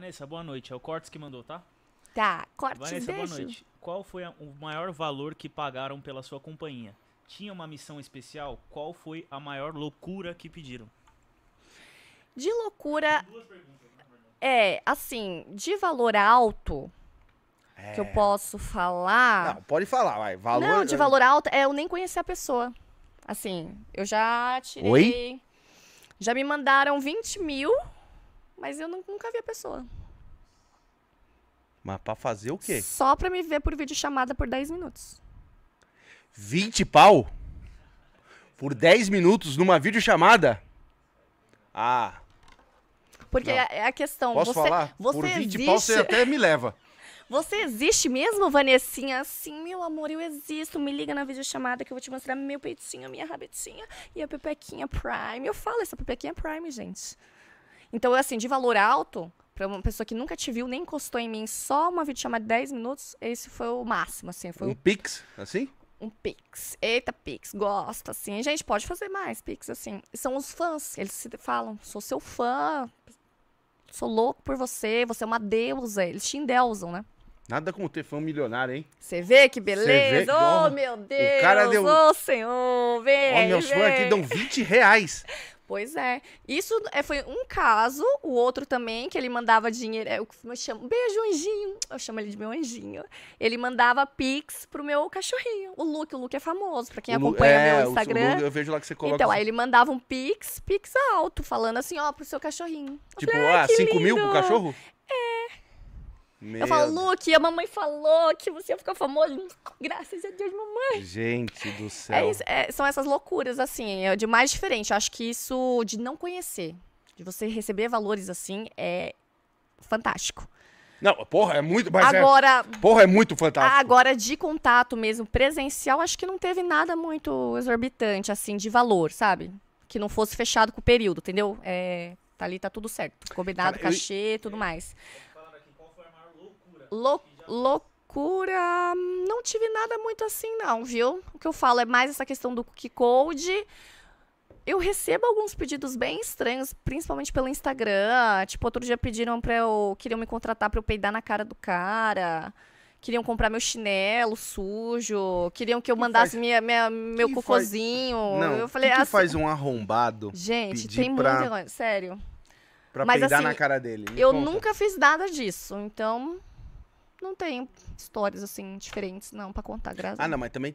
Vanessa, boa noite. É o Cortes que mandou, tá? Tá, Cortes, Vanessa, beijo. boa noite. Qual foi a, o maior valor que pagaram pela sua companhia? Tinha uma missão especial? Qual foi a maior loucura que pediram? De loucura. Duas né, É, assim, de valor alto é. que eu é. posso falar. Não, pode falar, vai. Valor... Não, de valor alto é eu nem conhecer a pessoa. Assim, eu já tirei. Oi? Já me mandaram 20 mil mas eu nunca vi a pessoa. Mas pra fazer o quê? Só pra me ver por vídeo chamada por 10 minutos. 20 pau? Por 10 minutos numa videochamada? Ah. Porque é, é a questão. Posso você, falar? Você por 20 existe... pau você até me leva. Você existe mesmo, Vanessinha? Sim, meu amor, eu existo. Me liga na videochamada que eu vou te mostrar meu peitinho, minha rabetinha e a pepequinha Prime. Eu falo essa pepequinha é Prime, gente. Então, assim, de valor alto, para uma pessoa que nunca te viu, nem encostou em mim, só uma videochamada de 10 minutos, esse foi o máximo, assim. Foi um o... pix, assim? um pix. Eita, pix, gosta, assim. Gente, pode fazer mais pix, assim. São os fãs, eles se falam, sou seu fã, sou louco por você, você é uma deusa. Eles te endeusam, né? Nada como ter fã milionário, hein? Você vê que beleza? Vê, oh, meu Deus! O cara deu... Oh, senhor, vem! Ó, oh, meus vem. fãs aqui dão 20 reais Pois é. Isso é, foi um caso, o outro também, que ele mandava dinheiro. É, eu, chamo, beijo, anjinho. Eu chamo ele de meu anjinho. Ele mandava pix pro meu cachorrinho. O Luke, o Luke é famoso, pra quem o acompanha é, meu Instagram. eu vejo lá que você coloca. Então, os... aí ele mandava um pix, pix alto, falando assim, ó, pro seu cachorrinho. tipo, falei, ah, 5 mil pro cachorro? Meu eu falo, Luke, a mamãe falou que você ia ficar famoso. Graças a Deus, mamãe. Gente do é céu. É isso, é, são essas loucuras, assim, é de mais diferente. Eu acho que isso de não conhecer, de você receber valores assim, é fantástico. Não, porra, é muito. Mas é agora. É, porra, é muito fantástico. Agora, de contato mesmo, presencial, acho que não teve nada muito exorbitante, assim, de valor, sabe? Que não fosse fechado com o período, entendeu? É, tá ali, tá tudo certo. Combinado, Cara, cachê, eu... tudo mais loucura, não tive nada muito assim, não, viu? O que eu falo é mais essa questão do cookie code. Eu recebo alguns pedidos bem estranhos, principalmente pelo Instagram. Tipo, outro dia pediram pra eu. Queriam me contratar pra eu peidar na cara do cara queriam comprar meu chinelo sujo, queriam que eu mandasse minha, minha, meu que cocôzinho. Faz... Não, eu falei, que, que ah, assim... faz um arrombado? Gente, tem pra... muito, sério. Pra Mas, peidar assim, na cara dele. Me eu conta. nunca fiz nada disso, então não tenho histórias assim diferentes, não, para contar, graças Ah, não, mas também